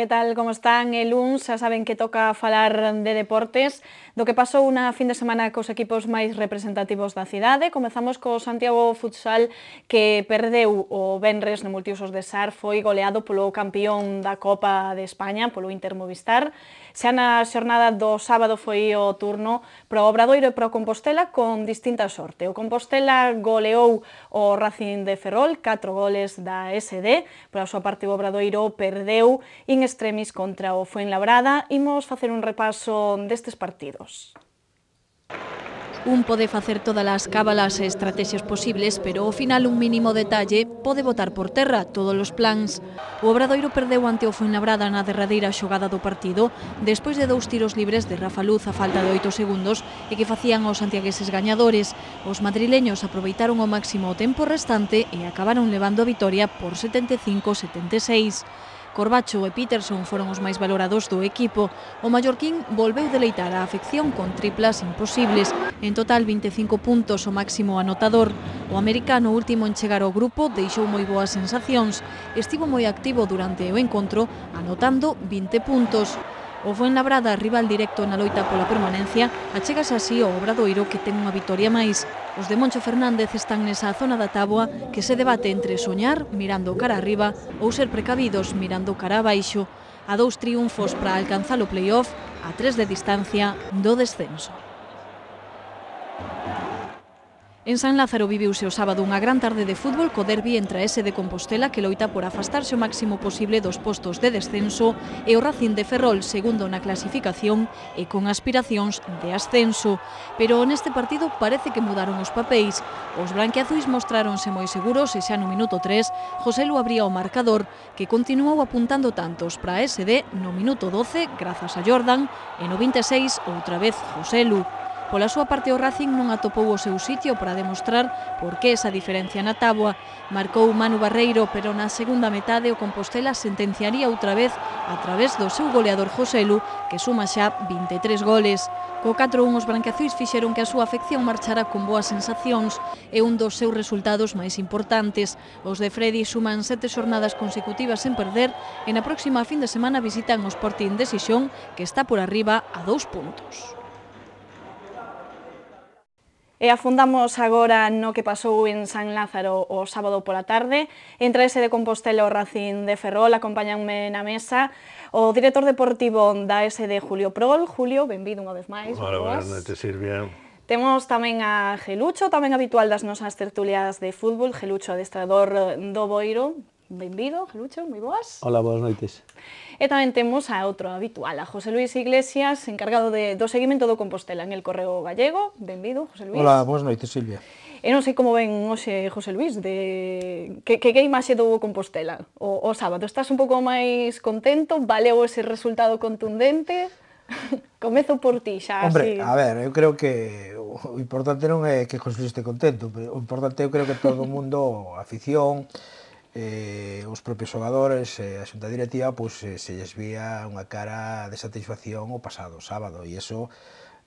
que tal, como están? El luns xa saben que toca falar de deportes, do que pasou unha fin de semana cos equipos máis representativos da cidade. Comezamos co Santiago Futsal que perdeu o Benres no multiusos de Sar, foi goleado polo campeón da Copa de España, polo Inter Movistar. Xa na xornada do sábado foi o turno para o Obradoiro e para o Compostela con distinta sorte. O Compostela goleou o Racing de Ferrol, 4 goles da SD, pola a súa parte o Obradoiro perdeu in extremis contra o Fuenlabrada. Imos facer un repaso destes partidos. Un pode facer todas as cábalas e estrategias posibles, pero ao final un mínimo detalle pode botar por terra todos os plans. O Obradoiro perdeu ante o Fuenlabrada na derradeira xogada do partido, despois de dous tiros libres de Rafa Luz a falta de oito segundos e que facían aos santiagueses gañadores. Os madrileños aproveitaron o máximo o tempo restante e acabaron levando a vitoria por 75-76. Corbacho e Peterson foron os máis valorados do equipo. O mallorquín volveu deleitar a afección con triplas imposibles. En total, 25 puntos o máximo anotador. O americano último en chegar ao grupo deixou moi boas sensacións. Estivo moi activo durante o encontro, anotando 20 puntos. O Fuenlabrada, rival directo na loita pola permanencia, achegase así ao Obradoiro que ten unha vitoria máis. Os de Moncho Fernández están nesa zona da táboa que se debate entre soñar mirando cara arriba ou ser precavidos mirando cara abaixo. A dous triunfos para alcanzar o playoff, a tres de distancia do descenso. En San Lázaro viviuse o sábado unha gran tarde de fútbol co derbi entre a S de Compostela que loita por afastarse o máximo posible dos postos de descenso e o Racing de Ferrol segundo na clasificación e con aspiracións de ascenso. Pero neste partido parece que mudaron os papéis. Os branqueazuis mostráronse moi seguros e xa no minuto 3 José Lu abría o marcador que continuou apuntando tantos para a SD no minuto 12 grazas a Jordan e no 26 outra vez José Lu. Pola súa parte, o Racing non atopou o seu sitio para demostrar por que esa diferencia na tábua. Marcou Manu Barreiro, pero na segunda metade o Compostela sentenciaría outra vez a través do seu goleador Joselu, que suma xa 23 goles. Co 4-1 os branqueazuis fixeron que a súa afección marchara con boas sensacións e un dos seus resultados máis importantes. Os de Freddy suman sete xornadas consecutivas sen perder e na próxima fin de semana visitan o Sporting de Xixón, que está por arriba a dous puntos. E afundamos agora no que pasou en San Lázaro o sábado pola tarde. Entre ese de Compostela o Racín de Ferrol, acompañanme na mesa o director deportivo da SD Julio Prol. Julio, benvido unha vez máis. Ora, boas noites, Silvia. Temos tamén a Gelucho, tamén habitual das nosas tertulias de fútbol, Gelucho, adestrador do Boiro. Benvido, Gelucho, moi boas. Ola, boas noites. E tamén temos a outro habitual, a José Luis Iglesias, encargado de, do seguimento do Compostela en el Correo Gallego. Benvido, José Luis. Hola, boas noites, Silvia. E non sei como ven hoxe José Luis, de que, que, que imaxe do Compostela o, o sábado. Estás un pouco máis contento? Valeu ese resultado contundente? Comezo por ti xa. Hombre, así. a ver, eu creo que o importante non é que José Luis este contento, pero o importante eu creo que todo o mundo, afición, eh, os propios xogadores e eh, a xunta directiva pois, eh, se lles vía unha cara de satisfacción o pasado sábado e iso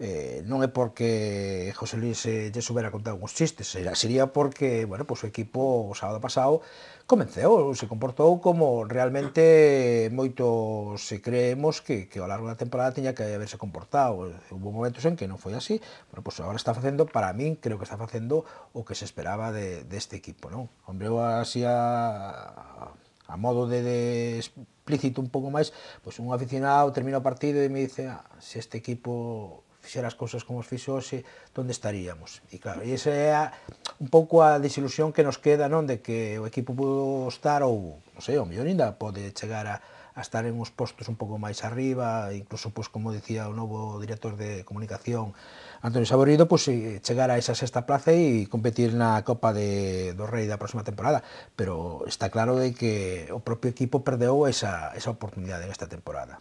eh, non é porque José Luis eh, lle subera contar uns chistes, sería, sería porque, bueno, pois pues, o equipo o sábado pasado comenceu, se comportou como realmente moitos se eh, creemos que, que ao largo da temporada tiña que haberse comportado. Hubo momentos en que non foi así, pero pois pues, agora está facendo, para min, creo que está facendo o que se esperaba de, deste de equipo, non? Hombre, así a, a modo de, de explícito un pouco máis, pois pues, un aficionado termina o partido e me dice, ah, se este equipo fixera as cousas como os fixo hoxe, onde estaríamos. E claro, e esa é a, un pouco a desilusión que nos queda, non, de que o equipo pudo estar ou, non sei, o mellor ainda pode chegar a, a estar en uns postos un pouco máis arriba, incluso, pois, como dicía o novo director de comunicación, Antonio Saborido, pois, eh, chegar a esa sexta plaza e competir na Copa de, do Rei da próxima temporada. Pero está claro de que o propio equipo perdeu esa, esa oportunidade en esta temporada.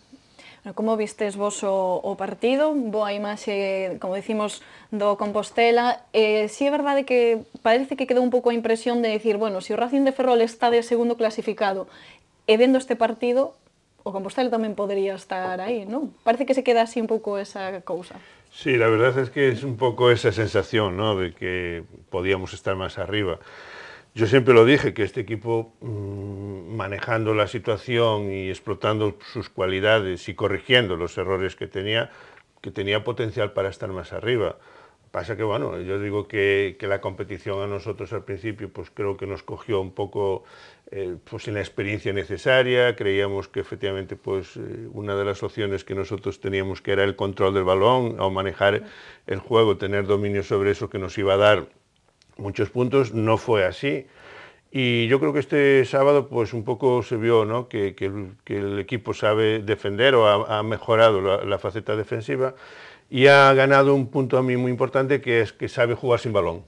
Como vistes vos o, o partido? Boa imaxe, como decimos, do Compostela. Eh, si sí é verdade que parece que quedou un pouco a impresión de decir, bueno, se si o Racing de Ferrol está de segundo clasificado e vendo este partido, o Compostela tamén podría estar aí, non? Parece que se queda así un pouco esa cousa. Sí, la verdad es que es un poco esa sensación, ¿no? De que podíamos estar más arriba. Yo siempre lo dije, que este equipo, mm, manejando la situación y explotando sus cualidades y corrigiendo los errores que tenía, que tenía potencial para estar más arriba. Pasa que, bueno, yo digo que, la competición a nosotros al principio, pues creo que nos cogió un poco eh, pues, en la experiencia necesaria, creíamos que efectivamente pues, eh, una de las opciones que nosotros teníamos que era el control del balón o manejar el juego, tener dominio sobre eso que nos iba a dar muchos puntos no fue así. Y yo creo que este sábado pues un poco se vio ¿no? que, el equipo sabe defender o ha, mejorado la, faceta defensiva y ha ganado un punto a mí muy importante que es que sabe jugar sin balón.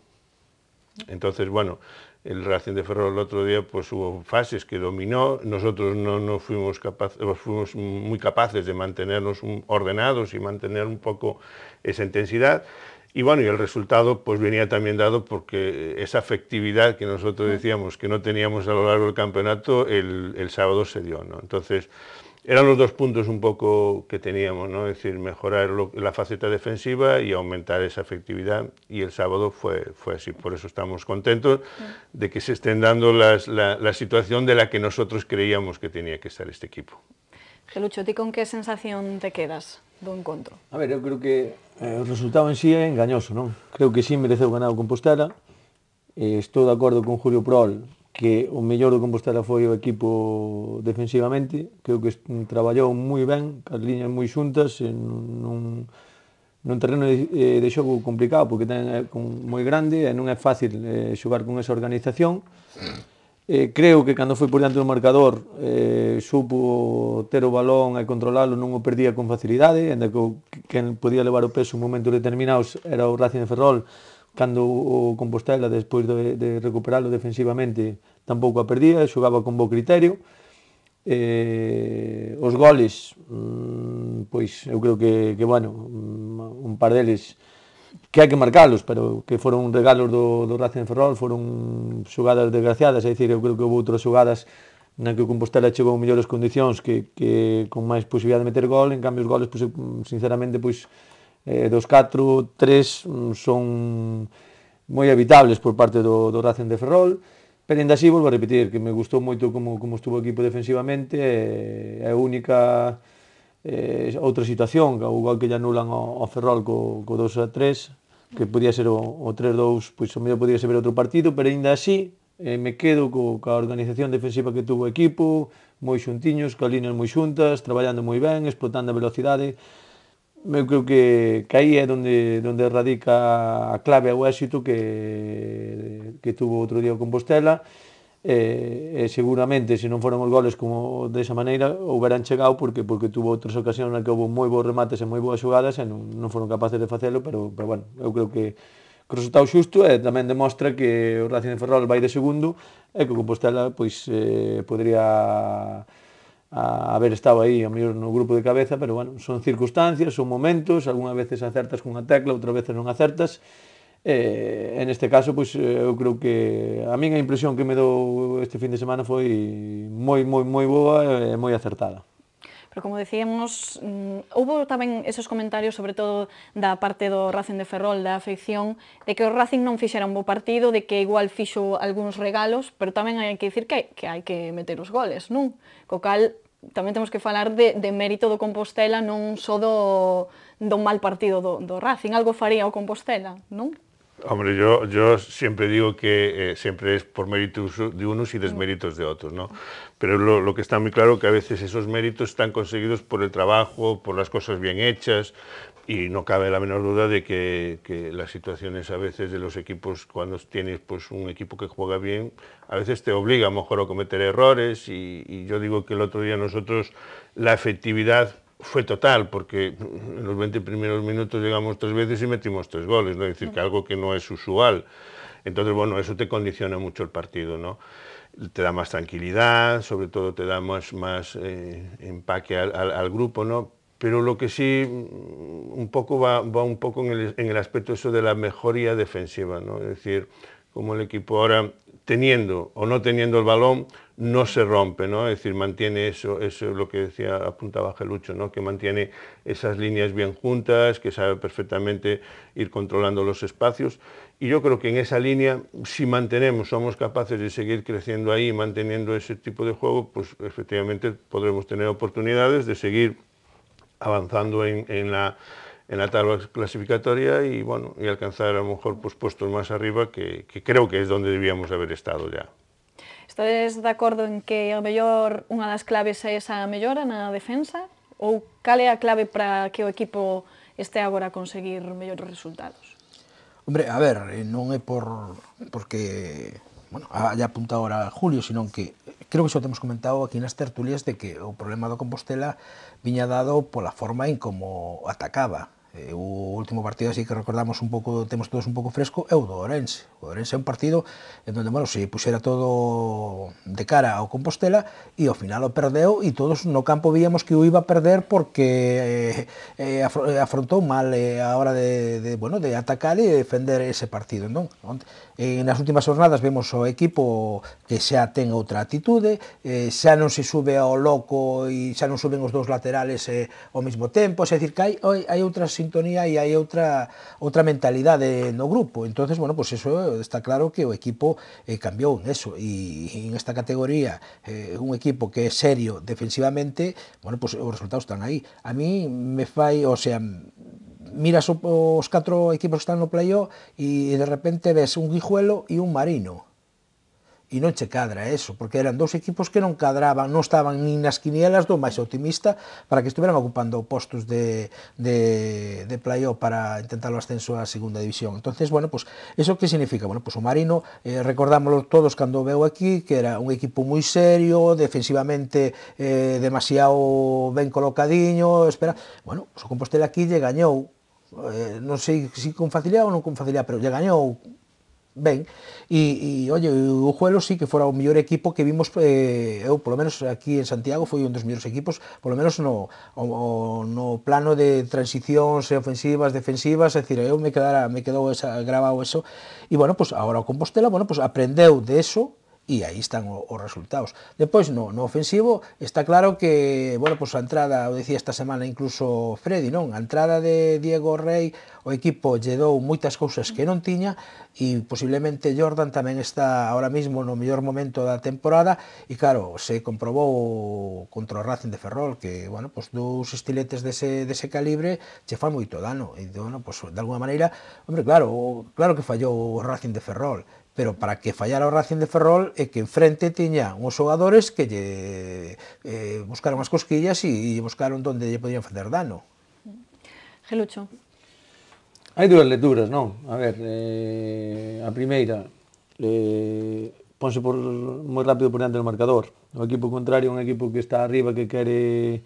Entonces, bueno, el Racing de Ferrol el otro día pues hubo fases que dominó, nosotros no, fuimos, capaz, fuimos muy capaces de mantenernos ordenados y mantener un poco esa intensidad. Y bueno, y el resultado pues venía también dado porque esa afectividad que nosotros decíamos que no teníamos a lo largo del campeonato, el, sábado se dio, ¿no? Entonces, eran los dos puntos un poco que teníamos, ¿no? Es decir, mejorar la faceta defensiva y aumentar esa efectividad. Y el sábado fue, fue así. Por eso estamos contentos de que se estén dando la, situación de la que nosotros creíamos que tenía que estar este equipo. Gelucho, con qué sensación te quedas do encontro? A ver, eu creo que eh, o resultado en sí é engañoso, non? Creo que sí mereceu ganar o Compostela. Eh, estou de acordo con Julio Prol que o mellor do Compostela foi o equipo defensivamente, creo que traballou moi ben, as liñas moi xuntas, eh, non nun terreno de, eh, de xogo complicado porque ten é eh, moi grande e non é fácil eh, xogar con esa organización. Sí eh, creo que cando foi por diante do marcador eh, supo ter o balón e controlalo non o perdía con facilidade ainda que o, quen podía levar o peso en momentos determinados era o Racing de Ferrol cando o Compostela despois de, de recuperarlo defensivamente tampouco a perdía, xogaba con bo criterio eh, os goles mmm, pois eu creo que, que bueno mm, un par deles que hai que marcarlos, pero que foron regalos do, do Racing Ferrol, foron xogadas desgraciadas, é dicir, eu creo que houve outras xogadas na que o Compostela chegou mellores condicións que, que con máis posibilidade de meter gol, en cambio os goles, pois, sinceramente, pois, eh, dos 4, 3 mm, son moi evitables por parte do, do Racing de Ferrol, pero ainda así volvo a repetir que me gustou moito como, como estuvo o equipo defensivamente, é eh, a única eh, outra situación, que o gol que lle anulan ao, ao Ferrol co, co 2 a 3, que podía ser o, o 3-2, pois o mellor podía ser ver outro partido, pero aínda así eh, me quedo co, ca organización defensiva que tuvo o equipo, moi xuntiños, ca líneas moi xuntas, traballando moi ben, explotando a velocidade. Eu creo que, que aí é onde, onde radica a clave ao éxito que, que tuvo outro día o Compostela, e, e seguramente se non foran os goles como desa maneira houberan chegado porque porque tuvo outras ocasións na que houve moi bons remates e moi boas xogadas e non, non foron capaces de facelo, pero, pero bueno, eu creo que o resultado xusto e tamén demostra que o Racing de Ferrol vai de segundo e que o Compostela pois eh, podría haber estado aí, a mellor no grupo de cabeza, pero bueno, son circunstancias, son momentos, algunhas veces acertas cunha tecla, outras veces non acertas, Eh, en este caso, pois, eu creo que a min a impresión que me dou este fin de semana foi moi, moi, moi boa e moi acertada. Pero como decíamos, mm, houve tamén esos comentarios, sobre todo da parte do Racing de Ferrol, da afección, de que o Racing non fixera un bo partido, de que igual fixo algúns regalos, pero tamén hai que dicir que, que hai que meter os goles, non? Co cal, tamén temos que falar de, de mérito do Compostela, non só do, do mal partido do, do Racing. Algo faría o Compostela, non? Hombre, yo, yo siempre digo que eh, siempre es por méritos de unos y desméritos de otros, ¿no? Pero lo, que está muy claro que a veces esos méritos están conseguidos por el trabajo, por las cosas bien hechas, y no cabe la menor duda de que, las situaciones a veces de los equipos, cuando tienes pues, un equipo que juega bien, a veces te obliga a mejor a cometer errores, y yo digo que el otro día nosotros la efectividad fue total, porque en los 20 primeros minutos llegamos tres veces y metimos tres goles, ¿no? es decir, que algo que no es usual. Entonces, bueno, eso te condiciona mucho el partido, ¿no? Te da más tranquilidad, sobre todo te da más, eh, empaque al, grupo, ¿no? Pero lo que sí mm, un poco va, un poco en el, en el, aspecto eso de la mejoría defensiva, ¿no? Es decir, como el equipo ahora, teniendo o no teniendo el balón, no se rompe, ¿no? es decir, mantiene eso, eso es lo que decía, apuntaba Gelucho, ¿no? que mantiene esas líneas bien juntas, que sabe perfectamente ir controlando los espacios. Y yo creo que en esa línea, si mantenemos, somos capaces de seguir creciendo ahí, manteniendo ese tipo de juego, pues efectivamente podremos tener oportunidades de seguir avanzando en, la tabla clasificatoria y bueno y alcanzar a lo mejor pues, puestos más arriba que creo que es donde debíamos haber estado ya. Estades de acordo en que a mellor unha das claves é esa mellora na defensa? Ou cal é a clave para que o equipo este agora a conseguir mellores resultados? Hombre, a ver, eh, non é por porque bueno, haya apuntado ahora Julio, senón que creo que xa temos comentado aquí nas tertulias de que o problema do Compostela viña dado pola forma en como atacaba E eh, o último partido así que recordamos un pouco, temos todos un pouco fresco, é o do Orense. O Orense é un partido en donde, bueno, se puxera todo de cara ao Compostela e ao final o perdeu e todos no campo víamos que o iba a perder porque eh, eh afrontou mal eh, a hora de, de, bueno, de atacar e defender ese partido. Non? Entón, onte, Eh, nas últimas jornadas vemos o equipo que xa ten outra atitude, eh, xa non se sube ao loco e xa non suben os dous laterales eh, ao mesmo tempo, é dicir que hai, hai outra sintonía e hai outra outra mentalidade no grupo. Entonces, bueno, pues eso está claro que o equipo eh, cambiou en eso e en esta categoría eh, un equipo que é serio defensivamente, bueno, pues os resultados están aí. A mí me fai, o sea, miras os catro equipos que están no playo e de repente ves un Guijuelo e un Marino. E non che cadra eso, porque eran dous equipos que non cadraban, non estaban nin nas quinielas do máis optimista para que estiveran ocupando postos de, de, de playo para intentar o ascenso á segunda división. entonces bueno, pues, eso que significa? Bueno, pues o Marino, eh, recordámoslo todos cando veo aquí, que era un equipo moi serio, defensivamente eh, demasiado ben colocadiño, espera, bueno, pues, o Compostela aquí lle gañou eh, non sei se si con facilidade ou non con facilidade, pero lle gañou ben, e, e olle, o Juelo sí que fora o mellor equipo que vimos, eh, eu polo menos aquí en Santiago foi un dos mellores equipos, polo menos no, o, o, no plano de transicións ofensivas, defensivas, é dicir, eu me quedara, me quedou esa, grabado eso, e bueno, pues, agora o Compostela, bueno, pues, aprendeu de eso, e aí están os resultados. Depois, no, no ofensivo, está claro que, bueno, pois pues a entrada, o decía esta semana incluso Freddy, non? A entrada de Diego Rey, o equipo lle dou moitas cousas que non tiña e posiblemente Jordan tamén está ahora mismo no mellor momento da temporada e claro, se comprobou contra o Racing de Ferrol que, bueno, pois pues, dous estiletes dese, dese calibre che fan moito dano e, bueno, pois pues, de alguma maneira, hombre, claro, claro que fallou o Racing de Ferrol pero para que fallara o Racing de Ferrol é que enfrente tiña uns xogadores que lle eh, buscaron as cosquillas e, e buscaron onde lle podían facer dano. Gelucho. Hai dúas lecturas, non? A ver, eh, a primeira, eh, ponse por, moi rápido por diante do marcador. O equipo contrario é un equipo que está arriba, que quere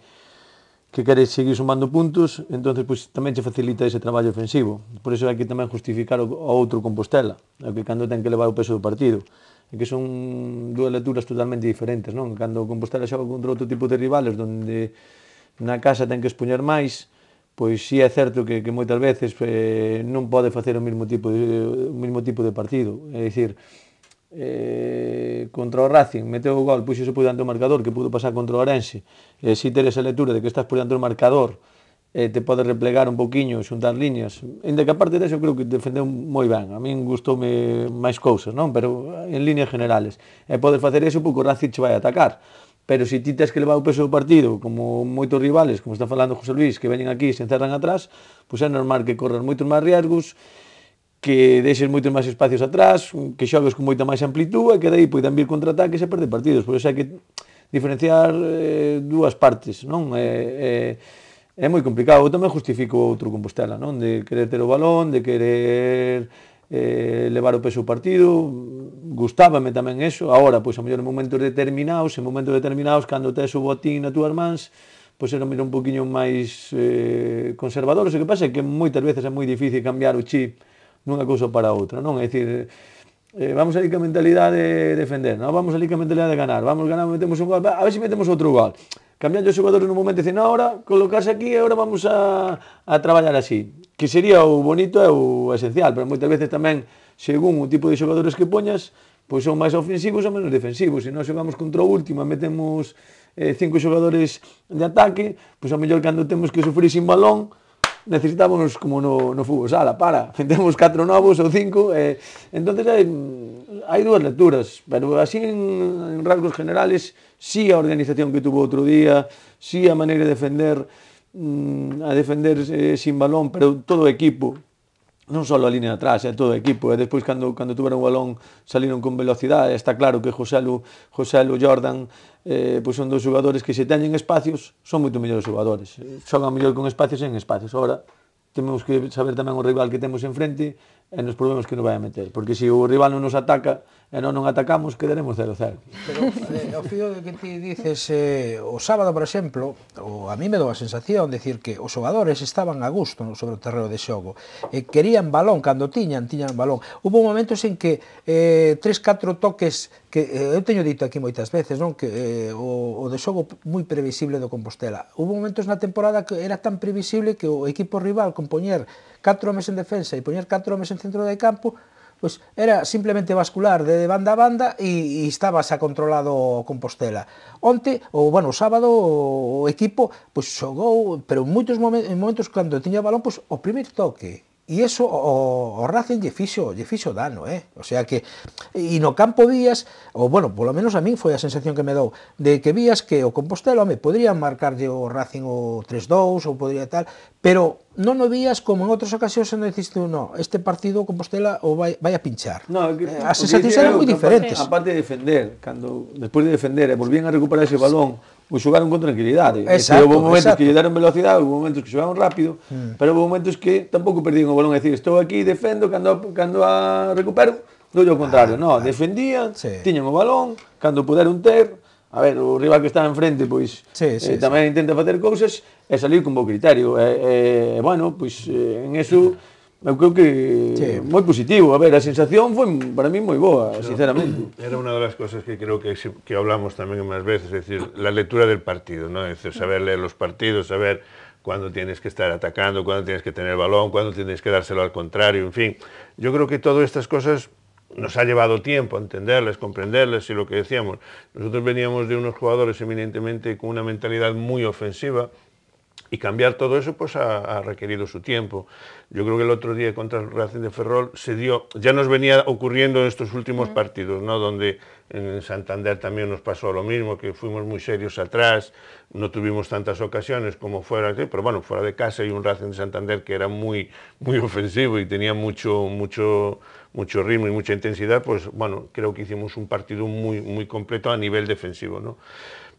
que quere seguir sumando puntos, entonces pois, tamén che facilita ese traballo ofensivo. Por iso hai que tamén justificar o, outro Compostela, o que cando ten que levar o peso do partido. E que son dúas lecturas totalmente diferentes, non? Cando o Compostela xoga contra outro tipo de rivales, onde na casa ten que expuñer máis, pois si sí é certo que, que moitas veces eh, non pode facer o mesmo tipo de, o mesmo tipo de partido. É dicir, eh, contra o Racing, meteu o gol, puxose por diante o marcador, que pudo pasar contra o Orense, eh, si teres a lectura de que estás por diante o marcador, eh, te podes replegar un poquinho xuntar liñas, ainda que aparte deso creo que defendeu moi ben, a min gustoume máis cousas, non? pero en líneas generales, e eh, podes facer eso porque o Racing che vai atacar, pero se si ti tens que levar o peso do partido, como moitos rivales, como está falando José Luis que veñen aquí e se encerran atrás, pois pues é normal que corran moitos máis riesgos, que deixes moitos máis espacios atrás, que xogues con moita máis amplitude, que dai poidan vir contraataques e perder partidos. Por eso hai que diferenciar eh, dúas partes, non? É, é, é moi complicado. Eu tamén justifico o outro Compostela, non? De querer ter o balón, de querer eh, levar o peso ao partido. Gustábame tamén eso. Agora, pois, a mellor en momentos determinados, en momentos determinados, cando tes o botín nas túas mans, pois era un poquinho máis eh, conservador, O que pasa é que moitas veces é moi difícil cambiar o chip nunha cousa para outra, non? É dicir, eh, vamos ali ca mentalidade de defender, non? Vamos ali ca mentalidade de ganar, vamos ganar, metemos un gol, a ver se si metemos outro gol. Cambiar os xogadores nun momento, dicen, ahora colocarse aquí e agora vamos a, a traballar así. Que sería o bonito e o esencial, pero moitas veces tamén, según o tipo de xogadores que poñas, pois son máis ofensivos ou menos defensivos. Se nós xogamos contra o último e metemos eh, cinco xogadores de ataque, pois a mellor cando temos que sufrir sin balón, necesitámonos como no, no fútbol sala, para, temos catro novos ou cinco, eh, entonces hai, hai dúas lecturas, pero así en, en rasgos generales, sí a organización que tuvo outro día, sí a maneira de defender, mm, a defender eh, sin balón, pero todo o equipo, non só a línea de atrás, é todo o equipo, e despois cando cando tuveron o balón saliron con velocidade, está claro que José Lu, José Lu Jordan eh, pois son dos xogadores que se teñen espacios, son moito mellores xogadores. Xogan mellor con espacios en espacios. Agora temos que saber tamén o rival que temos enfrente e nos problemas que nos vai a meter, porque se o rival non nos ataca, e non non atacamos, quedaremos 0-0. Pero eh, o fío que ti dices, eh, o sábado, por exemplo, o, a mí me dou a sensación de decir que os xogadores estaban a gusto no, sobre o terreo de xogo. Eh, querían balón, cando tiñan, tiñan balón. Hubo momentos en que eh, 3-4 toques que eh, eu teño dito aquí moitas veces, non que eh, o, o de xogo moi previsible do Compostela. Hubo momentos na temporada que era tan previsible que o equipo rival con poñer 4 homes en defensa e poñer 4 homes en centro de campo pois era simplemente vascular de banda a banda e, e estabas a controlado Compostela. Onte, ou bueno, o sábado o equipo pois xogou, pero en moitos momentos, en momentos cando tiña balón, pois o primeiro toque E eso o, o Racing lle fixo, lle fixo dano, eh? O sea que, e no campo vías, ou bueno, polo menos a min foi a sensación que me dou, de que vías que o Compostela, home, podría marcarlle o Racing o 3-2, ou podría tal, pero non no vías como en outras ocasións onde diciste, no, este partido o Compostela o vai, vai a pinchar. No, que, eh, as sensacións eran moi diferentes. parte de defender, cando, despois de defender, e eh, volvían a recuperar ese balón, sí ou xogaron con tranquilidade. Exacto, decir, houve momentos exacto. que lle deron velocidade, houve momentos que xogaron rápido, mm. pero houve momentos que tampouco perdían o balón, é dicir, estou aquí, defendo, cando, cando a recupero, doulle o contrario, ah, no, ah, defendían, sí. tiñan o balón, cando puderon ter, A ver, o rival que está enfrente, pois, sí, eh, sí, eh, tamén sí. intenta facer cousas e salir con bo criterio. E, eh, eh, bueno, pois, eh, en eso... Sí creo que muy positivo. A ver, la sensación fue para mí muy boa, sinceramente. Era una de las cosas que creo que, hablamos también más veces, es decir, la lectura del partido, ¿no? saber leer los partidos, saber cuándo tienes que estar atacando, cuándo tienes que tener balón, cuándo tienes que dárselo al contrario, en fin. Yo creo que todas estas cosas nos ha llevado tiempo a entenderlas, comprenderlas y lo que decíamos. Nosotros veníamos de unos jugadores eminentemente con una mentalidad muy ofensiva, y cambiar todo eso pues ha, requerido su tiempo. Yo creo que el otro día contra el Racing de Ferrol se dio, ya nos venía ocurriendo en estos últimos partidos, ¿no? donde en Santander también nos pasó lo mismo, que fuimos muy serios atrás, no tuvimos tantas ocasiones como fuera, pero bueno, fuera de casa y un Racing de Santander que era muy, muy ofensivo y tenía mucho, mucho, mucho ritmo y mucha intensidad, pues bueno, creo que hicimos un partido muy, muy completo a nivel defensivo. ¿no?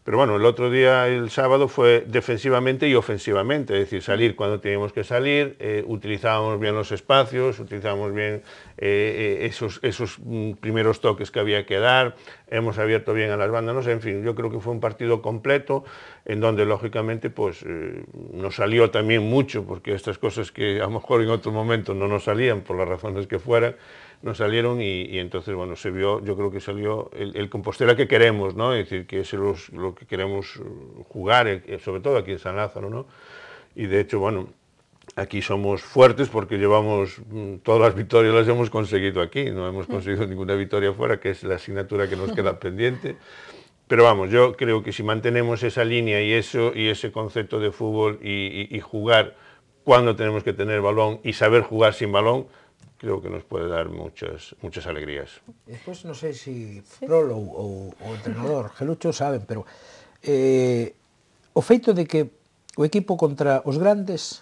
Pero bueno, el otro día, el sábado, fue defensivamente y ofensivamente, es decir, salir cuando teníamos que salir, eh, utilizábamos bien los espacios, utilizábamos bien eh, eh, esos, esos mm, primeros toques que había que dar, hemos abierto bien a las bandas, no sé, en fin, yo creo que fue un partido completo en donde lógicamente pues eh, nos salió también mucho, porque estas cosas que a lo mejor en otro momento no nos salían por las razones que fueran, nos salieron y, entonces bueno, se vio, yo creo que salió el, Compostela que queremos, ¿no? Es decir, que es lo que queremos eh, jugar, eh, sobre todo aquí en San Lázaro, ¿no? Y de hecho, bueno, aquí somos fuertes porque llevamos mm, todas las victorias las hemos conseguido aquí, no hemos mm. conseguido ninguna victoria fuera, que es la asignatura que nos queda pendiente. Pero vamos, yo creo que si mantenemos esa línea y eso y ese concepto de fútbol y, jugar cuando tenemos que tener balón y saber jugar sin balón, creo que nos puede dar muchas, muchas alegrías. Después no sé si Prolo o o entrenador Gelucho saben, pero eh, o feito de que o equipo contra los grandes,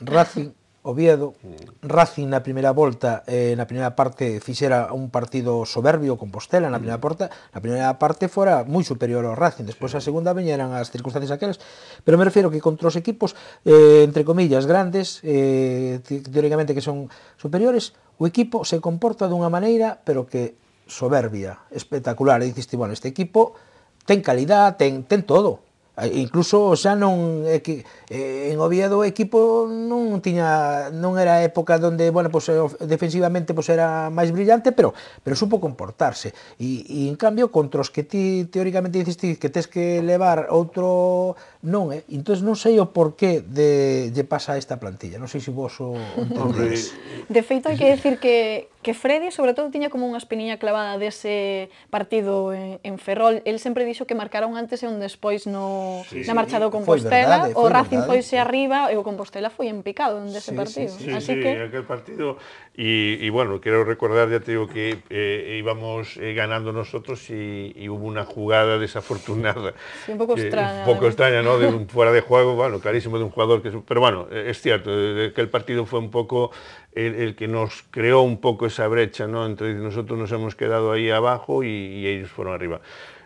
Racing, Oviedo, mm. Racing na primeira volta, eh, na primeira parte fixera un partido soberbio con Compostela, na mm. primeira porta, na primeira parte fora moi superior ao Racing, despois a segunda veñeran as circunstancias aquelas, pero me refiero que contra os equipos eh, entre comillas grandes, eh, teóricamente que son superiores, o equipo se comporta dunha maneira, pero que soberbia, espectacular, e diciste, bueno, este equipo ten calidad, ten, ten todo, Eh, incluso xa non é que eh, en Oviedo o equipo non tiña non era época onde, bueno, pois defensivamente pois era máis brillante, pero pero supo comportarse. E, e en cambio contra os que ti teóricamente dicistes que tes que levar outro Non, eh? entón non sei o porqué de lle pasa a esta plantilla, non sei se vos o entendéis. De feito, hai que decir que, que Freddy, sobre todo, tiña como unha espiniña clavada dese partido en, en Ferrol. El sempre dixo que marcaron antes e un despois no, sí, na marcha do Compostela. Verdade, o Racing foi se arriba e o Compostela foi en picado en dese sí, partido. Sí, sí, Así sí, que... aquel partido... E, e bueno, quero recordar, ya te digo, que eh, íbamos eh, ganando nosotros e e hubo unha jugada desafortunada. Sí, un pouco estranha. Un pouco estranha, ¿no? de un fuera de juego, bueno, carísimo de un jugador que... Es, pero bueno, eh, es cierto, eh, que el partido fue un poco el, que nos creó un poco esa brecha, ¿no? Entre nosotros nos hemos quedado ahí abajo y, ellos fueron arriba.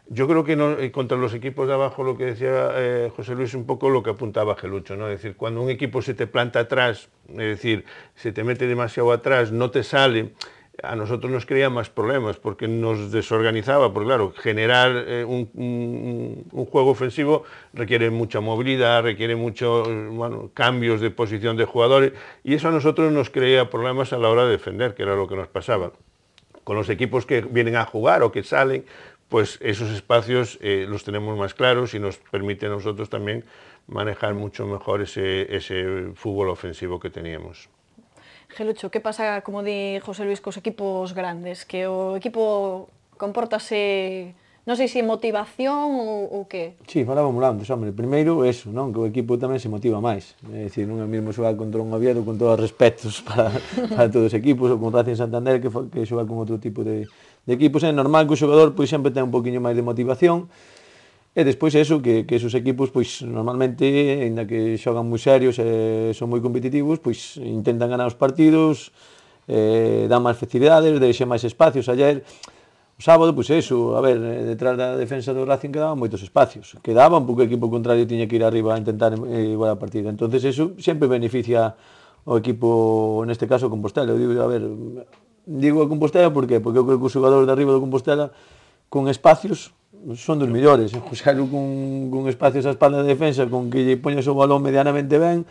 Yo creo que no, eh, contra los equipos de abajo, lo que decía José Luis, un poco lo que apuntaba Gelucho, ¿no? Es decir, cuando un equipo se te planta atrás, es decir, se te mete demasiado atrás, no te sale, a nosotros nos creía más problemas porque nos desorganizaba, porque claro, generar eh, un, juego ofensivo requiere mucha movilidad, requiere muchos eh, cambios de posición de jugadores y eso a nosotros nos creía problemas a la hora de defender, que era lo que nos pasaba. Con los equipos que vienen a jugar o que salen, pues esos espacios eh, los tenemos más claros y nos permite a nosotros también manejar mucho mejor ese fútbol ofensivo que teníamos. Gelucho, que pasa, como di José Luis, cos equipos grandes? Que o equipo comportase, non sei se motivación ou, ou que? Sí, falábamos antes, hombre, primeiro eso, non? Que o equipo tamén se motiva máis. É dicir, non é o mesmo xogar contra un Oviedo con todos os respetos para, para todos os equipos, ou con Racing Santander que, que xogar con outro tipo de, de equipos. É normal que o xogador, pois, sempre ten un poquinho máis de motivación, E despois eso, que, que esos equipos, pois, normalmente, ainda que xogan moi serios e son moi competitivos, pois, intentan ganar os partidos, eh, dan máis facilidades, deixen máis espacios. Ayer, o sábado, pois, eso, a ver, eh, detrás da defensa do Racing quedaban moitos espacios. Quedaban porque o equipo contrario tiña que ir arriba a intentar eh, igual a partida. entonces eso sempre beneficia o equipo, neste caso, Compostela. Eu digo, a ver, digo a Compostela por porque porque eu creo que o xogador de arriba do Compostela con espacios son dos millores, enjuxaron eh. pois con, con espacios a espalda de defensa con que lle poñas o balón medianamente ben,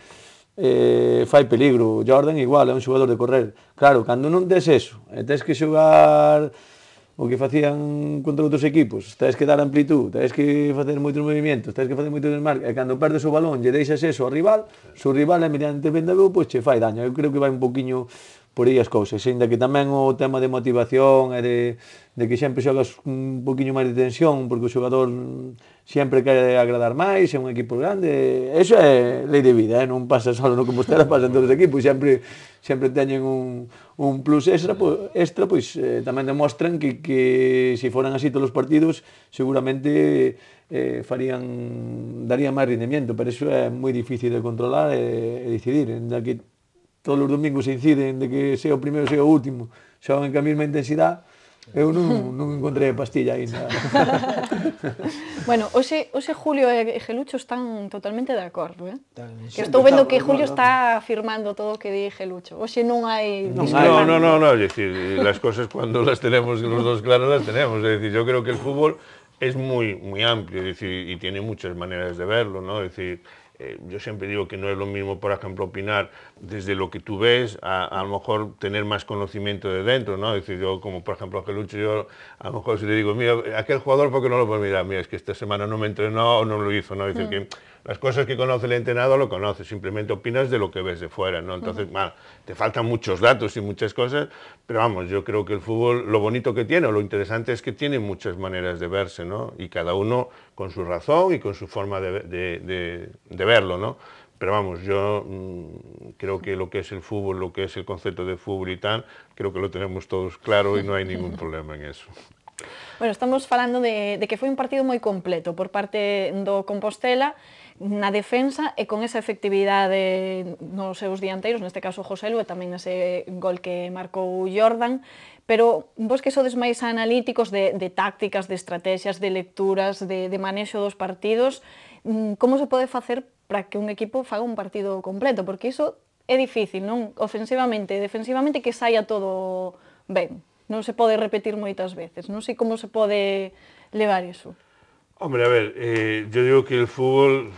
eh, fai peligro. Jordan igual, é un xogador de correr. Claro, cando non tes eso, e tes que xogar o que facían contra outros equipos, tens que dar amplitud, tens que facer moitos movimentos, tens que facer moitos desmarques, e cando perdes o balón, lle deixas eso ao rival, se o rival é mediante vendabeu, pois che fai daño. Eu creo que vai un poquinho por aí as cousas, ainda que tamén o tema de motivación e de, de que sempre xogas un poquinho máis de tensión, porque o xogador sempre quere agradar máis, é un equipo grande, eso é lei de vida, eh? non pasa só no Compostela, pasa en todos os equipos, sempre, sempre teñen un, un plus extra, pois, extra pois eh, tamén demostran que, que se foran así todos os partidos, seguramente eh, farían, darían máis rendimiento, pero iso é moi difícil de controlar e, e decidir, ainda que todos os domingos inciden de que sea o primeiro, sea o último, xa van a mesma intensidade, Eu non, non encontrei a pastilla ainda. bueno, hoxe, hoxe Julio e Gelucho están totalmente de acordo, eh? Que estou vendo que Julio está afirmando todo o que di Gelucho. Hoxe non hai... Non, no, no, no, no, decir, las cosas cuando las tenemos los dos claras las tenemos. Es decir, yo creo que el fútbol es muy, muy amplio decir, y tiene muchas maneras de verlo, ¿no? Es decir, Eh, yo siempre digo que no es lo mismo, por ejemplo, opinar desde lo que tú ves, a, a lo mejor tener más conocimiento de dentro, ¿no? Es decir, yo como por ejemplo a lucho, yo a lo mejor si te digo, mira, aquel jugador, porque no lo puedo mirar? Mira, es que esta semana no me entrenó o no lo hizo, ¿no? decir, mm. que las cosas que conoce el entrenado lo conoces, simplemente opinas de lo que ves de fuera, ¿no? Entonces, te faltan muchos datos y muchas cosas, pero vamos, yo creo que el fútbol, lo bonito que tiene, o lo interesante es que tiene muchas maneras de verse, ¿no? Y cada uno con su razón y con su forma de, verlo, ¿no? Pero vamos, yo mm, creo que lo que es el fútbol, lo que es el concepto de fútbol y tal, creo que lo tenemos todos claro y no hay ningún problema en eso. Bueno, estamos hablando de, que fue un partido muy completo por parte de Compostela, na defensa e con esa efectividade nos seus dianteiros, neste caso Joselu e tamén ese gol que marcou Jordan, pero vos que sodes máis analíticos de, de tácticas, de estrategias, de lecturas, de, de manexo dos partidos, mm, como se pode facer para que un equipo faga un partido completo? Porque iso é difícil, non? Ofensivamente defensivamente que saia todo ben. Non se pode repetir moitas veces. Non sei como se pode levar iso. Hombre, a ver, eh, yo digo que el fútbol,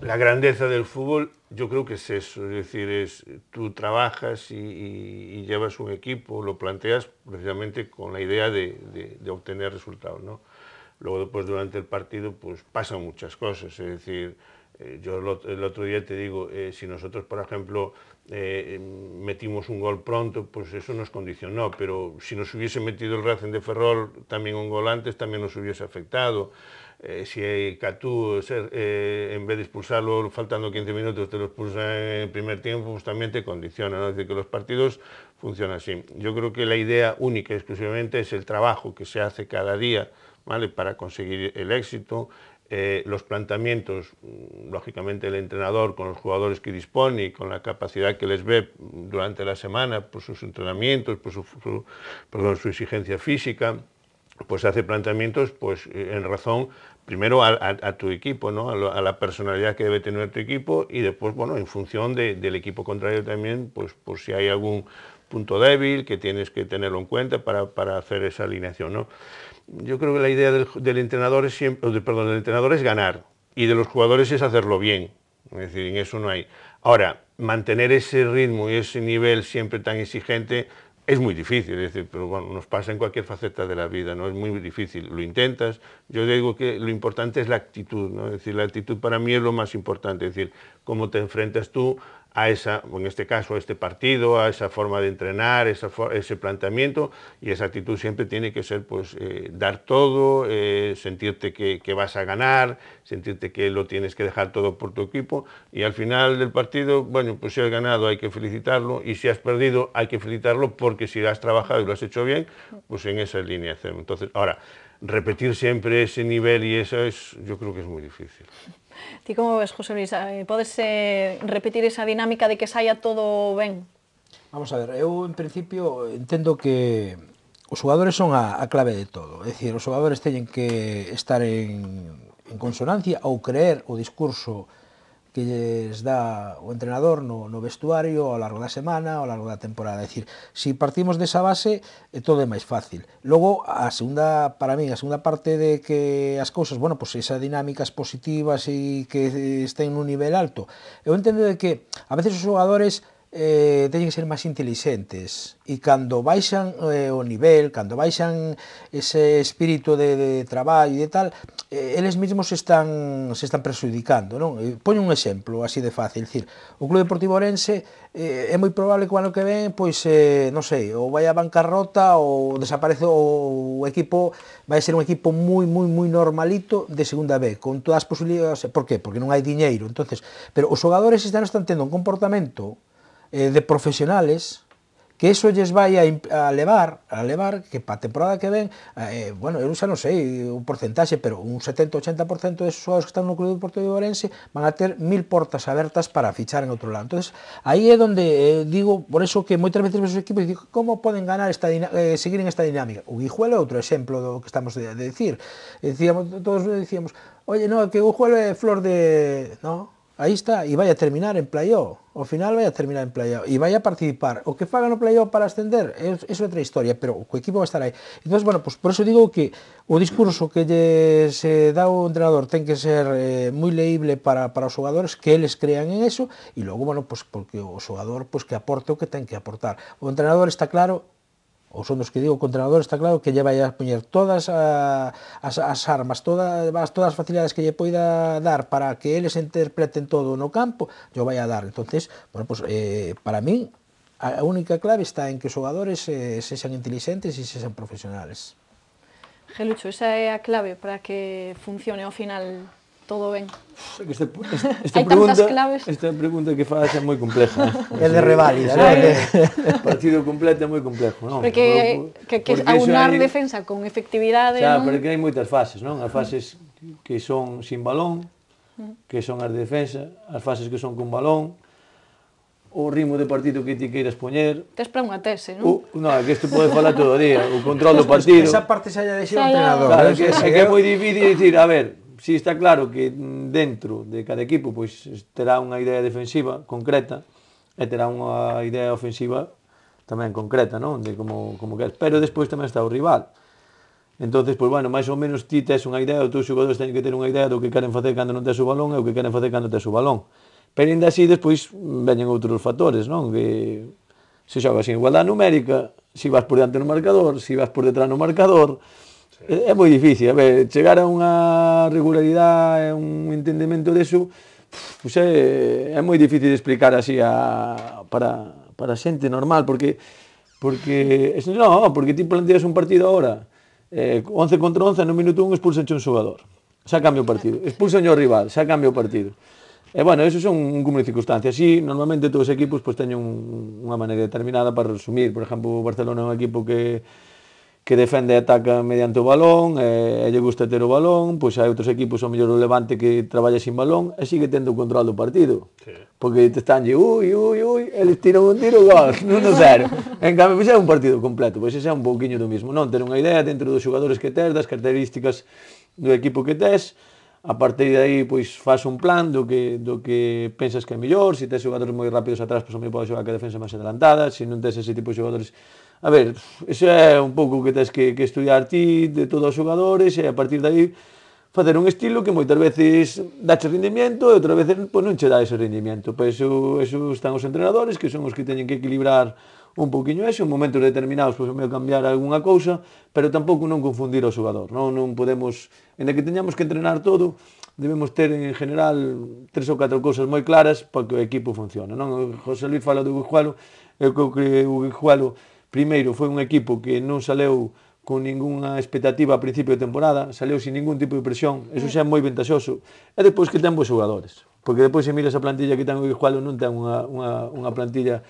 la grandeza del fútbol, yo creo que es eso, es decir, es tú trabajas y, llevas un equipo, lo planteas precisamente con la idea de, obtener resultados, ¿no? Luego, pues durante el partido, pues pasan muchas cosas, es decir, eh, yo el otro día te digo, eh, si nosotros, por ejemplo, eh, em, metimos un gol pronto, pues eso nos condicionó, pero si nos hubiese metido el Racing de Ferrol también un gol antes, también nos hubiese afectado. Eh, si eh, Catú, en vez de expulsarlo faltando 15 minutos, te lo expulsan en el primer tiempo, pues también te condiciona. ¿no? Es decir, que los partidos funcionan así. Yo creo que la idea única y exclusivamente es el trabajo que se hace cada día ¿vale? para conseguir el éxito, eh, los planteamientos, mm, lógicamente el entrenador con los jugadores que dispone y con la capacidad que les ve durante la semana por sus entrenamientos, por su, su exigencia física, pues hace planteamientos pues, eh, en razón primero a, tu equipo, ¿no? A, la personalidad que debe tener tu equipo y después, bueno, en función del equipo contrario también, pues por si hay algún punto débil que tienes que tenerlo en cuenta para, hacer esa alineación. ¿no? Yo creo que la idea del, entrenador es siempre, perdón, del entrenador es ganar y de los jugadores es hacerlo bien. Es decir, en eso no hay. Ahora, mantener ese ritmo y ese nivel siempre tan exigente es muy difícil, decir, pero bueno, nos pasa en cualquier faceta de la vida, ¿no? Es muy difícil, lo intentas. Yo digo que lo importante es la actitud, ¿no? Es decir, la actitud para mí es lo más importante, es decir, cómo te enfrentas tú a esa, en este caso, a este partido, a esa forma de entrenar, esa ese planteamiento y esa actitud siempre tiene que ser pues eh, dar todo, eh, sentirte que, vas a ganar, sentirte que lo tienes que dejar todo por tu equipo y al final del partido, bueno, pues si has ganado hay que felicitarlo y si has perdido hay que felicitarlo porque si has trabajado y lo has hecho bien, pues en esa línea hacerlo. Entonces, ahora, repetir siempre ese nivel y eso es, yo creo que es muy difícil. Ti como ves, José Luis? Eh, podes eh, repetir esa dinámica de que saia todo ben? Vamos a ver, eu en principio entendo que os xogadores son a, a clave de todo. É dicir, os xogadores teñen que estar en, en consonancia ou creer o discurso que lles dá o entrenador no, no vestuario ao largo da semana, ao largo da temporada. É dicir, se partimos desa base, eh, todo é máis fácil. Logo, a segunda, para mí, a segunda parte de que as cousas, bueno, pois pues esas dinámicas positivas e que eh, estén nun nivel alto. Eu entendo de que a veces os xogadores eh, teñen que ser máis intelixentes e cando baixan eh, o nivel, cando baixan ese espírito de, de traballo e de tal, eh, eles mesmos están se están prejudicando, non? E eh, poño un exemplo así de fácil, dicir, o Club Deportivo Orense eh, é moi probable que o ano que ven, pois eh, non sei, ou vai a bancarrota ou desaparece o, equipo, vai ser un equipo moi moi moi normalito de segunda B, con todas as posibilidades, por qué? Porque non hai diñeiro, entonces, pero os xogadores están, están tendo un comportamento eh, de profesionales que eso lles vai a, a levar, a levar que pa temporada que ven, eh, eh bueno, eu xa non sei un porcentaxe, pero un 70-80% desos xogadores que están no Club Deportivo de Orense van a ter mil portas abertas para fichar en outro lado. Entonces, aí é onde eh, digo, por eso que moitas veces os equipos digo, como poden ganar esta eh, seguir en esta dinámica? O Guijuelo é outro exemplo do que estamos de, de decir. Decíamos, todos decíamos, oye, no, que o Guijuelo é flor de... No, Aí está, e vai a terminar en playoff. Ao final vai a terminar en playoff e vai a participar. O que faga no playoff para ascender, é, é outra historia, pero o equipo vai estar aí. Entón, bueno, pues por eso digo que o discurso que lle se eh, dá o entrenador ten que ser eh, moi leíble para, para os xogadores, que eles crean en eso, e logo, bueno, pues porque o xogador pues, que aporte o que ten que aportar. O entrenador está claro, ou son dos que digo, o entrenador está claro que lle vai a poñer todas a, as, as armas, todas, todas as facilidades que lle poida dar para que eles interpreten todo no campo, yo vai a dar. entonces bueno, pues, eh, para min, a única clave está en que os xogadores eh, sexan inteligentes e sexan profesionales. Gelucho, esa é a clave para que funcione ao final todo ben. Este, este, esta pregunta, claves. Esta pregunta que faz é moi compleja. É eh. de reválida, non? Sí. partido completo é moi complejo, non? Porque, eh, que, que porque aunar hay, defensa con efectividade... Xa, non? porque hai moitas fases, non? As fases que son sin balón, que son as de defensa, as fases que son con balón, o ritmo de partido que ti queiras poñer. Tes para unha tese, non? Non, que isto pode falar todo o día, o control do partido. Esa parte xa lle deixou o entrenador. Claro, que, é que é moi difícil dicir, a ver, si está claro que dentro de cada equipo pois terá unha idea defensiva concreta e terá unha idea ofensiva tamén concreta, non? De como, como que Pero despois tamén está o rival. Entonces, pois, bueno, máis ou menos ti tes unha idea, os teus xogadores teñen que ter unha idea do que queren facer cando non tes o balón e o que queren facer cando tes o balón. Pero ainda así, despois, veñen outros factores, non? Que se xogas en igualdade numérica, se si vas por diante no marcador, se si vas por detrás no marcador, É, moi difícil, a ver, chegar a unha regularidade, a un entendimento deso, pois é, é moi difícil de explicar así a, para, para a xente normal, porque porque no, porque ti planteas un partido agora, eh, 11 contra 11, no minuto 1 expulsan un xogador. Xa cambia o partido. expulsan o rival, xa cambia o partido. E, bueno, eso son un cúmulo de circunstancias. Si, normalmente todos os equipos pois, teñen unha maneira determinada para resumir. Por exemplo, o Barcelona é un equipo que que defende e ataca mediante o balón, e, e lle gusta ter o balón, pois hai outros equipos, o mellor o Levante que traballa sin balón, e sigue tendo o control do partido. Sí. Porque te están lle, ui, ui, ui, eles tiran un tiro, gol, non no zero. En cambio, pois é un partido completo, pois ese é un pouquiño do mismo, non? Ter unha idea dentro dos xogadores que tes, das características do equipo que tes, a partir de aí pois faz un plan do que do que pensas que é mellor, se si tes xogadores moi rápidos atrás, pois o mellor pode xogar que defensa máis adelantada, se si non tes ese tipo de xogadores A ver, ese é un pouco que tens que, que estudiar ti de todos os xogadores e a partir dai facer un estilo que moitas veces dache rendimiento e outras veces pues, pois, non che dá ese rendimiento. Pois eso, eso están os entrenadores que son os que teñen que equilibrar un poquinho eso, en momentos determinados pois medio cambiar algunha cousa, pero tampouco non confundir o xogador, non, non podemos, en que teñamos que entrenar todo, debemos ter en general tres ou catro cousas moi claras para que o equipo funcione, non? José Luis fala do Guijualo, eu creo que o Guijualo Primeiro, foi un equipo que non saleu con ningunha expectativa a principio de temporada, saleu sin ningún tipo de presión, eso eh. xa é moi ventaxoso. E depois que ten bons xogadores, porque depois se miras a plantilla que ten o Guijualo non ten unha, unha, unha plantilla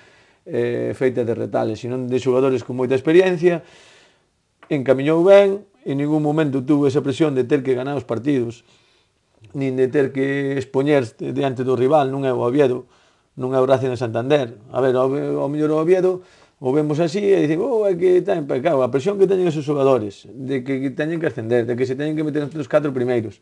eh, feita de retales, sino de xogadores con moita experiencia, encamiñou ben, en ningún momento tuvo esa presión de ter que ganar os partidos, nin de ter que expoñer diante do rival, non é o Oviedo, non é o Racing de Santander. A ver, ao, ao mellor o Oviedo, o vemos así e dicen, oh, é que ten, claro, a presión que teñen esos xogadores, de que, que teñen que ascender, de que se teñen que meter entre os catro primeiros.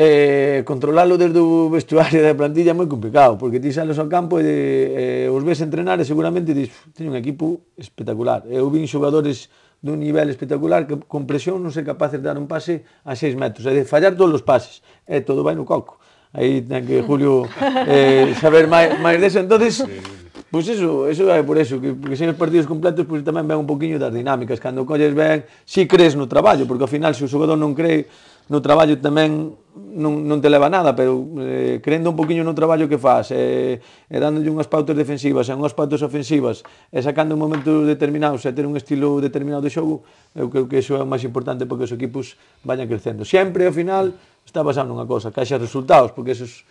Eh, controlarlo desde o vestuario da plantilla é moi complicado, porque ti sales ao campo e eh, os ves entrenar e seguramente dis, teño un equipo espectacular. Eu vin xogadores dun nivel espectacular que con presión non se capaces de dar un pase a 6 metros, é de fallar todos os pases, e todo vai no coco. Aí ten que Julio eh, saber máis, máis deso. Entonces, sí. Pois eso, eso é por eso, que, que sen os partidos completos pois tamén ven un poquinho das dinámicas, cando colles ben, si crees no traballo, porque ao final se o xogador non cree no traballo tamén non, non te leva nada, pero eh, creendo un poquinho no traballo que faz, eh, eh, dándolle unhas pautas defensivas e unhas pautas ofensivas, e sacando un momento determinado, se ter un estilo determinado de xogo, eu creo que iso é o máis importante para que os equipos vayan crecendo. Sempre, ao final, está pasando unha cosa, que haxa resultados, porque esos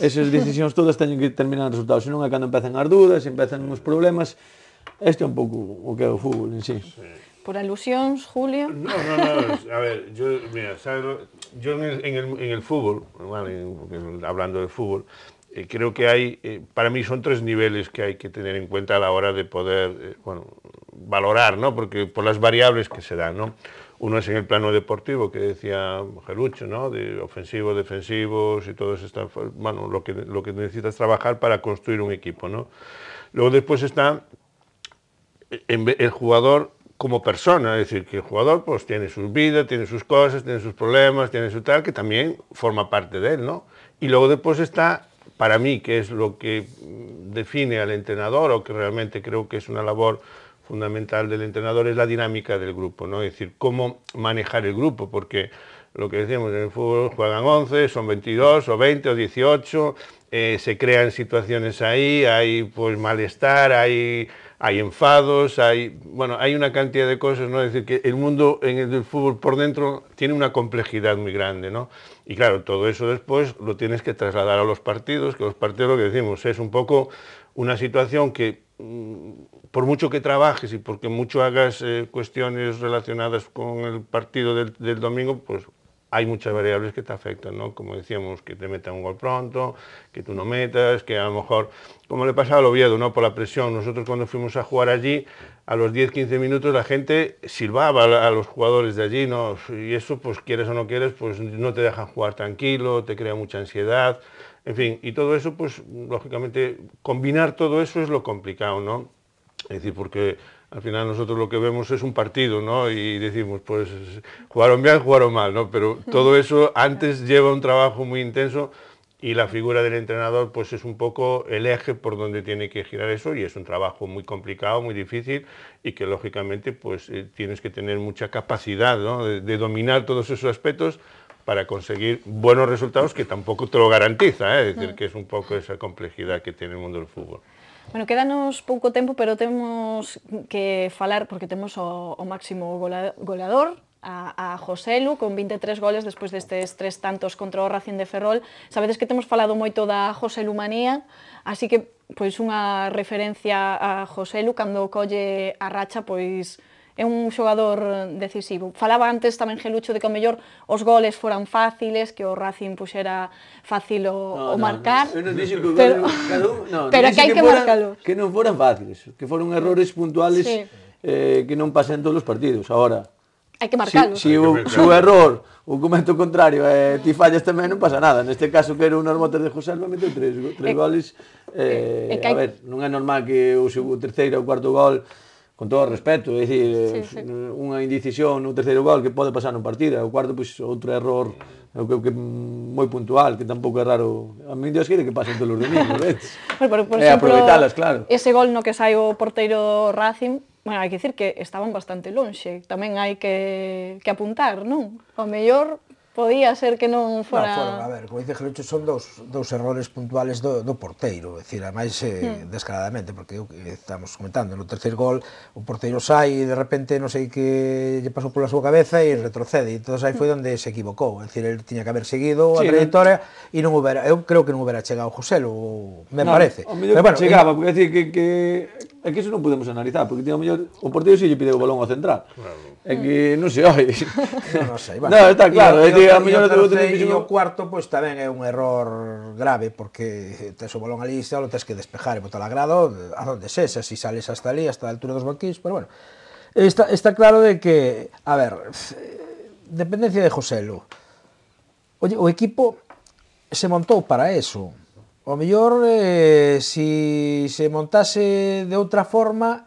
Esas decisiones todas tienen que terminar en resultados, sino que empiezan a las dudas, empiezan unos problemas. Este es un poco lo que fútbol en sí. por alusiones Julio. No, no, no. A ver, yo, mira, yo en el, fútbol, hablando de fútbol, eh, creo que hay, eh, para mí son tres niveles que hay que tener en cuenta a la hora de poder, eh, bueno, valorar, ¿no? Porque por las variables que se dan, ¿no? Uno es en el plano deportivo, que decía Gelucho, ¿no? de ofensivos, defensivos y todo eso, bueno, lo que, lo que necesitas trabajar para construir un equipo. ¿no? Luego después está el jugador como persona, es decir, que el jugador pues tiene sus vidas, tiene sus cosas, tiene sus problemas, tiene su tal, que también forma parte de él, ¿no? Y luego después está, para mí, que es lo que define al entrenador o que realmente creo que es una labor fundamental del entrenador es la dinámica del grupo, ¿no? es decir, cómo manejar el grupo, porque lo que decíamos en el fútbol juegan 11, son 22 o 20 o 18, eh, se crean situaciones ahí, hay pues malestar, hay, hay enfados, hay, bueno, hay una cantidad de cosas, ¿no? Es decir, que el mundo en el del fútbol por dentro tiene una complejidad muy grande, ¿no? Y claro, todo eso después lo tienes que trasladar a los partidos, que los partidos, lo que decimos, es un poco una situación que mm, por mucho que trabajes y porque mucho hagas eh, cuestiones relacionadas con el partido del, domingo, pues hay muchas variables que te afectan, ¿no? Como decíamos, que te metan un gol pronto, que tú no metas, que a lo mejor, como le pasaba al Oviedo, ¿no? Por la presión. Nosotros cuando fuimos a jugar allí, a los 10-15 minutos la gente silbaba a los jugadores de allí, ¿no? Y eso, pues quieres o no quieres, pues no te dejan jugar tranquilo, te crea mucha ansiedad. En fin, y todo eso, pues lógicamente, combinar todo eso es lo complicado, ¿no? Es decir, porque al final nosotros lo que vemos es un partido, ¿no? Y decimos, pues jugaron bien, jugaron mal, ¿no? Pero todo eso antes lleva un trabajo muy intenso y la figura del entrenador pues es un poco el eje por donde tiene que girar eso y es un trabajo muy complicado, muy difícil y que lógicamente pues eh, tienes que tener mucha capacidad ¿no? de, de dominar todos esos aspectos para conseguir buenos resultados que tampoco te lo garantiza, ¿eh? es decir, mm. que es un pouco esa complejidad que tiene o mundo do fútbol. Bueno, quedanos pouco tempo, pero temos que falar, porque temos o, o máximo goleador, a, a Joselu con 23 goles despois destes tres tantos contra o Racing de Ferrol. Sabedes que temos falado moito da Joselu Manía, así que pois unha referencia a Joselu cando colle a racha pois é un xogador decisivo. Falaba antes tamén Gelucho de que o mellor os goles foran fáciles, que o Racing puxera fácil o, no, o marcar. No, no. no, non pero, no, pero que hai que, que marcalos. Que non foran fáciles, que foron errores puntuales sí. eh, que non pasen todos os partidos. Ahora, hai que marcalos. Si, si, o, si o error, o comento contrario, eh, ti fallas tamén non pasa nada. Neste caso que era un armóter de José Alba meteu tres, tres eh, goles. Eh, eh, eh a ver, non é normal que o, o terceiro ou cuarto gol con todo respeto, é dicir, sí, eh, sí. unha indecisión no terceiro gol que pode pasar no partido, o cuarto pois outro error creo que moi puntual, que tampouco é raro. A mí Dios quere que pasen todos os domingos, vedes. Por, por, por exemplo, aproveitalas, claro. Ese gol no que sai o porteiro Racing, bueno, hai que dicir que estaban bastante lonxe, tamén hai que, que apuntar, non? O mellor podía ser que non fora... Non, fora, a ver, como dice Gelucho, son dous, dous errores puntuales do, do porteiro, é dicir, máis eh, mm. descaradamente, porque eu, estamos comentando, no terceiro gol, o porteiro sai e de repente non sei que lle pasou pola súa cabeza e retrocede, e entón aí foi hmm. onde se equivocou, é dicir, el tiña que haber seguido sí, a trayectoria e non hubera, eu creo que non hubera chegado José, o, me no, parece. O mellor Pero, bueno, chegaba, eh, porque é dicir que, que, É que iso non podemos analizar, porque tiña mellor o porteiro si lle pide o balón ao central. Claro. É que non se oi. non, sei, está claro, é que a mellor o terceiro o cuarto pois pues, tamén é un error grave porque tes o balón ali, xa lo tes que despejar e botar a grado a donde sexa, se si sales hasta ali, hasta a altura dos banquís, pero bueno. Está, está claro de que, a ver, dependencia de Joselu. Oye, o equipo se montou para eso. O mellor, eh, si se montase de outra forma,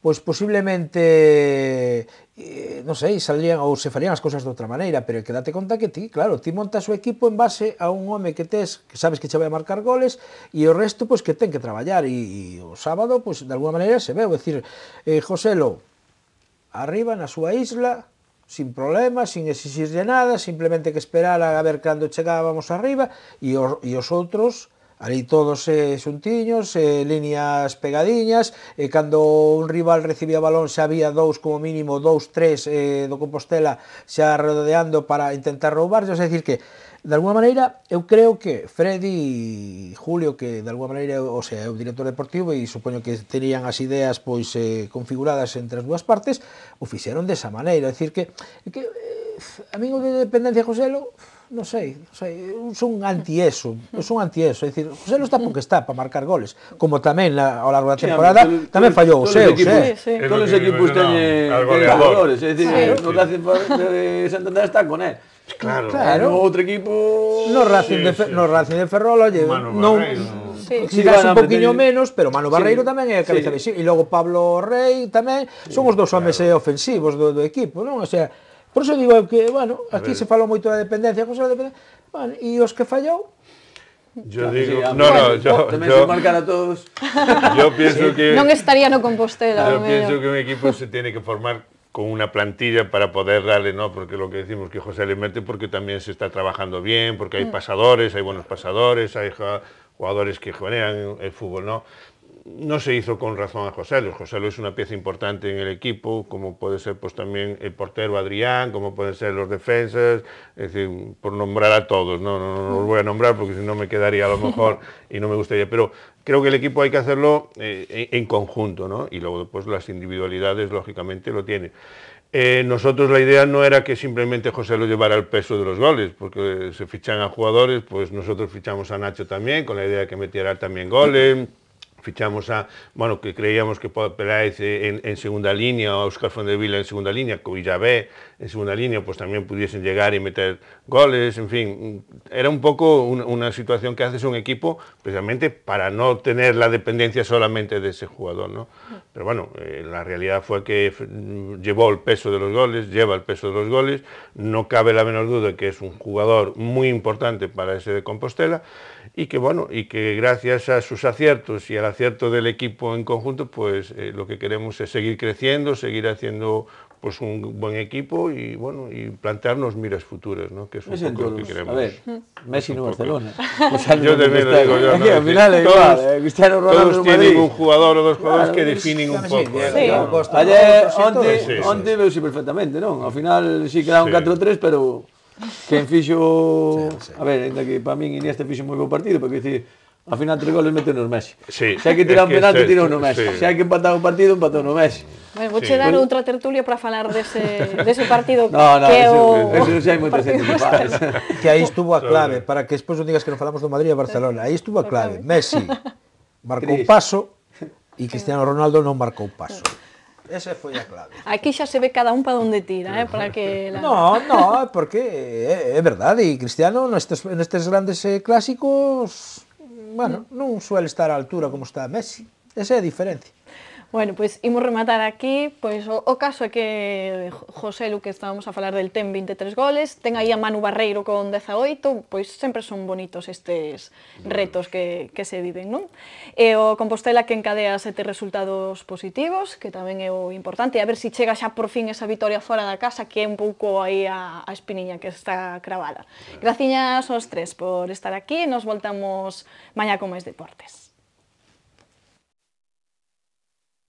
pois posiblemente eh, non sei, saldrían ou se farían as cousas de outra maneira, pero que date conta que ti, claro, ti montas o equipo en base a un home que tes, que sabes que che vai a marcar goles e o resto pois que ten que traballar e, e o sábado pois de alguna maneira se veu, decir, eh Joselo arriba na súa isla sin problemas, sin exixirlle nada, simplemente que esperara a ver cando chegábamos arriba e os, e os outros Ali todos eh, xuntiños, eh, líneas pegadiñas, e eh, cando un rival recibía balón xa había dous como mínimo, dous, tres eh, do Compostela xa rodeando para intentar roubar, xa, xa dicir que de alguna maneira eu creo que Freddy e Julio que de alguna maneira o sea, é o director deportivo e supoño que tenían as ideas pois eh, configuradas entre as dúas partes, o fixeron desa maneira, é dicir que, que eh, amigo de dependencia Joselo, non sei, non sei, son anti eso, eu son anti eso, é dicir, José Lu está porque está para marcar goles, como tamén na, ao largo da temporada, sí, tamén fallou o seu, eh. Sí, sí. Todos os equipos teñen goleadores, é dicir, no Racing de Santander está con él. Claro, claro. no outro equipo... No Racing, sí, de, sí. no Racing de Ferrol, oye, Manu non, sí. Si sí, un poquinho meter... menos, pero Mano Barreiro sí. tamén é cabeza sí. visible, e logo Pablo Rey tamén, son os dous claro. ofensivos do, do equipo, non? O sea, Por eso digo que, bueno, aquí se faló mucho da dependencia, dependencia, bueno, e os que fallou, Yo digo, no, no, yo, yo, a todos. yo pienso que No estaría no Compostela. Yo pienso que un equipo se tiene que formar con una plantilla para poder darle, ¿no? Porque lo que decimos que José le mete porque también se está trabajando bien, porque hay mm. pasadores, hay buenos pasadores, hay jugadores que juegan el fútbol, ¿no? no se hizo con razón a José Luis. José Luis es una pieza importante en el equipo, como puede ser pues, también el portero Adrián, como pueden ser los defensas, por nombrar a todos. No, los voy a nombrar porque si no me quedaría a lo mejor y no me gustaría. Pero creo que el equipo hay que hacerlo eh, en conjunto, ¿no? Y luego pues, las individualidades, lógicamente, lo tienen. Eh, nosotros la idea no era que simplemente José lo llevara el peso de los goles, porque se fichan a jugadores, pues nosotros fichamos a Nacho también, con la idea de que metiera también goles fichamos a, bueno, que creíamos que Peláez eh, en, en, segunda línea, o Oscar Fondevila en segunda línea, Villavé en segunda línea, pues también pudiesen llegar y meter goles, en fin, mm, era un poco una, situación que haces un equipo precisamente para no tener la dependencia solamente de ese jugador, ¿no? Pero bueno, eh, la realidad fue que mm, llevó el peso de los goles, lleva el peso de los goles, no cabe la menor duda que es un jugador muy importante para ese de Compostela y que bueno, y que gracias a sus aciertos y a la acierto del equipo en conjunto, pues eh, lo que queremos es seguir creciendo, seguir haciendo pues un buen equipo y bueno y plantearnos miras futuras, ¿no? Que es un es poco lo que queremos. A ver, Messi no Barcelona. yo también lo digo yo. No, al final ¿eh? es todos, igual, eh, Cristiano Ronaldo todos tienen un jugador o dos jugadores claro, que definen un poco. Sí, ¿eh? sí. ¿no? Ayer, onte, sí, sí. onte veuse perfectamente, ¿no? Al final sí un sí. 4-3, pero en fixo... Sí, sí. A ver, ainda que para mí Iniesta fixo moi bo partido, porque decir, Ao final tres goles mete no Messi. Sí, se hai que tirar un penalti, es, tirou no Messi. Sí. Se hai que empatar un partido, empatou no Messi. Ben, vou che sí. dar outra tertulia para falar dese, dese partido no, no, que eso, o... Eso xa hai moita xente que Que aí estuvo a clave, para que despois non digas que non falamos do Madrid e Barcelona. Aí estuvo a clave. Messi marcou paso e Cristiano Ronaldo non marcou paso. Esa foi a clave. Aquí xa se ve cada un para onde tira, eh, para que la... No, no, porque é, eh, é verdade, e Cristiano nestes, nestes grandes eh, clásicos bueno, non suele estar á altura como está Messi. Esa é a diferencia. Bueno, pois imos rematar aquí, pois o, o caso é que José Lu que estábamos a falar del ten 23 goles, ten aí a Manu Barreiro con 18, pois sempre son bonitos estes mm. retos que, que se viven, non? E o Compostela que encadea sete resultados positivos, que tamén é o importante, a ver se si chega xa por fin esa vitoria fora da casa, que é un pouco aí a, a espiniña que está cravada. Graciñas aos tres por estar aquí, nos voltamos mañá con máis deportes.